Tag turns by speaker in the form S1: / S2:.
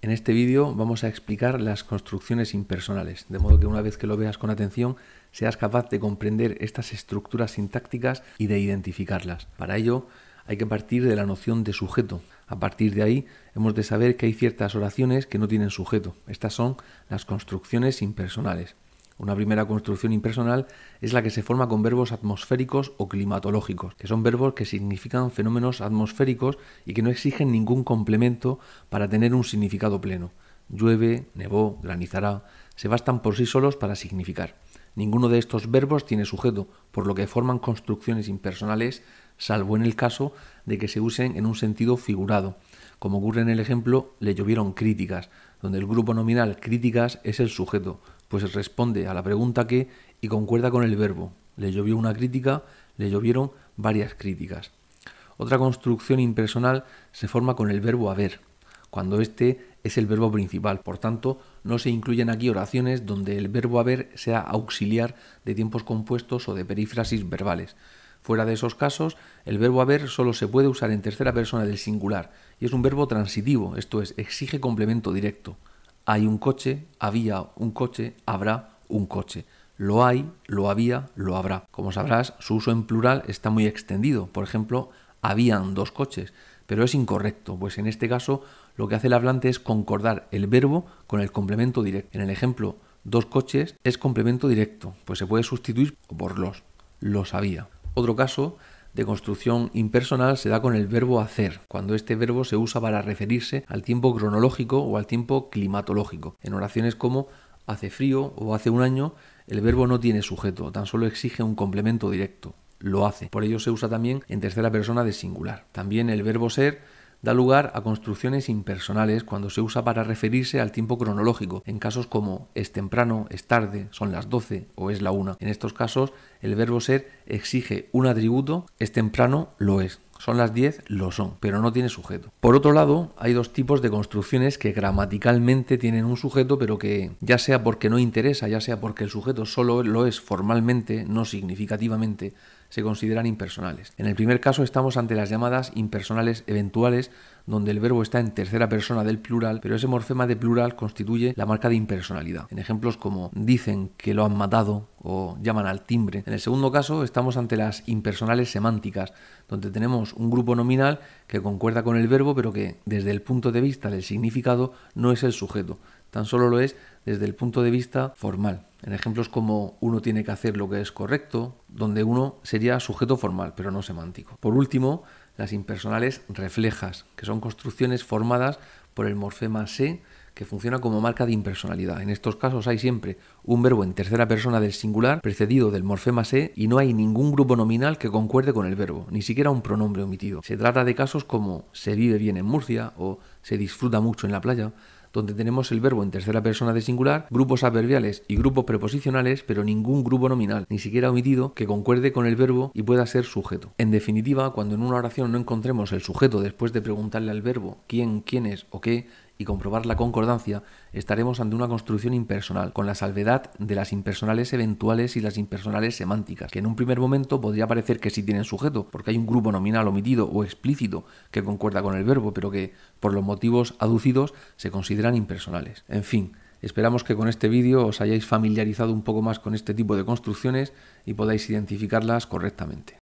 S1: En este vídeo vamos a explicar las construcciones impersonales, de modo que una vez que lo veas con atención seas capaz de comprender estas estructuras sintácticas y de identificarlas. Para ello hay que partir de la noción de sujeto. A partir de ahí hemos de saber que hay ciertas oraciones que no tienen sujeto. Estas son las construcciones impersonales una primera construcción impersonal, es la que se forma con verbos atmosféricos o climatológicos, que son verbos que significan fenómenos atmosféricos y que no exigen ningún complemento para tener un significado pleno. Llueve, nevó, granizará, se bastan por sí solos para significar. Ninguno de estos verbos tiene sujeto, por lo que forman construcciones impersonales, salvo en el caso de que se usen en un sentido figurado. Como ocurre en el ejemplo, le llovieron críticas, donde el grupo nominal críticas es el sujeto, pues responde a la pregunta que y concuerda con el verbo. Le llovió una crítica, le llovieron varias críticas. Otra construcción impersonal se forma con el verbo haber, cuando este es el verbo principal. Por tanto, no se incluyen aquí oraciones donde el verbo haber sea auxiliar de tiempos compuestos o de perífrasis verbales. Fuera de esos casos, el verbo haber solo se puede usar en tercera persona del singular y es un verbo transitivo, esto es, exige complemento directo hay un coche, había un coche, habrá un coche. Lo hay, lo había, lo habrá. Como sabrás, su uso en plural está muy extendido. Por ejemplo, habían dos coches, pero es incorrecto, pues en este caso lo que hace el hablante es concordar el verbo con el complemento directo. En el ejemplo, dos coches es complemento directo, pues se puede sustituir por los. Los había. Otro caso de construcción impersonal se da con el verbo hacer, cuando este verbo se usa para referirse al tiempo cronológico o al tiempo climatológico. En oraciones como hace frío o hace un año, el verbo no tiene sujeto, tan solo exige un complemento directo, lo hace. Por ello se usa también en tercera persona de singular. También el verbo ser da lugar a construcciones impersonales cuando se usa para referirse al tiempo cronológico, en casos como es temprano, es tarde, son las 12 o es la 1. En estos casos, el verbo ser exige un atributo, es temprano, lo es. Son las 10, lo son, pero no tiene sujeto. Por otro lado, hay dos tipos de construcciones que gramaticalmente tienen un sujeto, pero que ya sea porque no interesa, ya sea porque el sujeto solo lo es formalmente, no significativamente, se consideran impersonales. En el primer caso estamos ante las llamadas impersonales eventuales, donde el verbo está en tercera persona del plural, pero ese morfema de plural constituye la marca de impersonalidad. En ejemplos como dicen que lo han matado o llaman al timbre. En el segundo caso estamos ante las impersonales semánticas, donde tenemos un grupo nominal que concuerda con el verbo, pero que desde el punto de vista del significado no es el sujeto, tan solo lo es desde el punto de vista formal en ejemplos como uno tiene que hacer lo que es correcto, donde uno sería sujeto formal, pero no semántico. Por último, las impersonales reflejas, que son construcciones formadas por el morfema se, que funciona como marca de impersonalidad. En estos casos hay siempre un verbo en tercera persona del singular precedido del morfema se y no hay ningún grupo nominal que concuerde con el verbo, ni siquiera un pronombre omitido. Se trata de casos como se vive bien en Murcia o se disfruta mucho en la playa, donde tenemos el verbo en tercera persona de singular, grupos adverbiales y grupos preposicionales, pero ningún grupo nominal, ni siquiera omitido, que concuerde con el verbo y pueda ser sujeto. En definitiva, cuando en una oración no encontremos el sujeto después de preguntarle al verbo quién, quién es o qué, y comprobar la concordancia, estaremos ante una construcción impersonal, con la salvedad de las impersonales eventuales y las impersonales semánticas, que en un primer momento podría parecer que sí tienen sujeto, porque hay un grupo nominal omitido o explícito que concuerda con el verbo, pero que, por los motivos aducidos, se consideran impersonales. En fin, Esperamos que con este vídeo os hayáis familiarizado un poco más con este tipo de construcciones y podáis identificarlas correctamente.